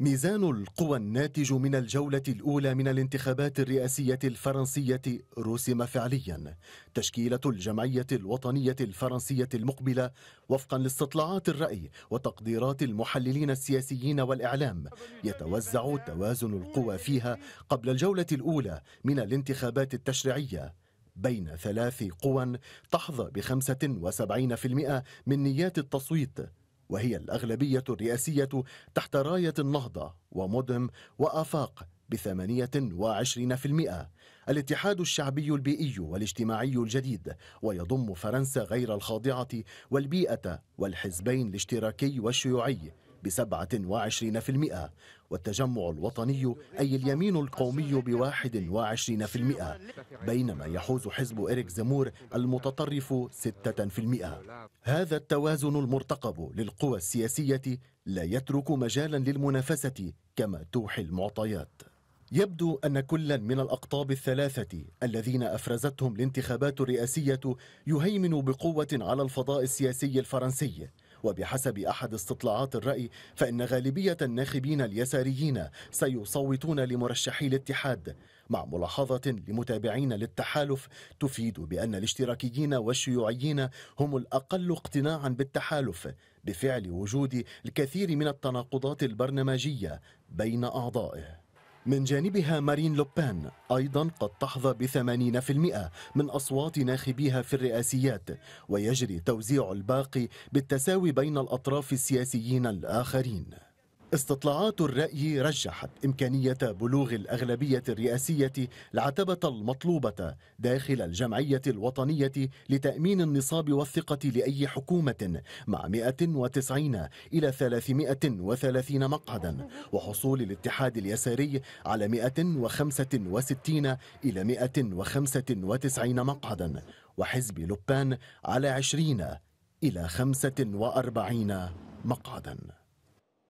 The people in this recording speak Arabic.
ميزان القوى الناتج من الجولة الأولى من الانتخابات الرئاسية الفرنسية رسم فعليا تشكيلة الجمعية الوطنية الفرنسية المقبلة وفقا لاستطلاعات الرأي وتقديرات المحللين السياسيين والإعلام يتوزع توازن القوى فيها قبل الجولة الأولى من الانتخابات التشريعية بين ثلاث قوى تحظى ب 75% من نيات التصويت وهي الأغلبية الرئاسية تحت راية النهضة ومدهم وآفاق بثمانية وعشرين في المئة الاتحاد الشعبي البيئي والاجتماعي الجديد ويضم فرنسا غير الخاضعة والبيئة والحزبين الاشتراكي والشيوعي ب 27% والتجمع الوطني أي اليمين القومي ب 21% بينما يحوز حزب إريك زمور المتطرف 6% هذا التوازن المرتقب للقوى السياسية لا يترك مجالا للمنافسة كما توحي المعطيات يبدو أن كلا من الأقطاب الثلاثة الذين أفرزتهم الانتخابات الرئاسية يهيمن بقوة على الفضاء السياسي الفرنسي وبحسب أحد استطلاعات الرأي فإن غالبية الناخبين اليساريين سيصوتون لمرشحي الاتحاد مع ملاحظة لمتابعين للتحالف تفيد بأن الاشتراكيين والشيوعيين هم الأقل اقتناعا بالتحالف بفعل وجود الكثير من التناقضات البرنامجية بين أعضائه من جانبها مارين لوبان أيضا قد تحظى بثمانين في المئة من أصوات ناخبيها في الرئاسيات ويجري توزيع الباقي بالتساوي بين الأطراف السياسيين الآخرين استطلاعات الرأي رجحت إمكانية بلوغ الأغلبية الرئاسية العتبة المطلوبة داخل الجمعية الوطنية لتأمين النصاب والثقة لأي حكومة مع 190 إلى 330 مقعدا وحصول الاتحاد اليساري على 165 إلى 195 مقعدا وحزب لبان على 20 إلى 45 مقعدا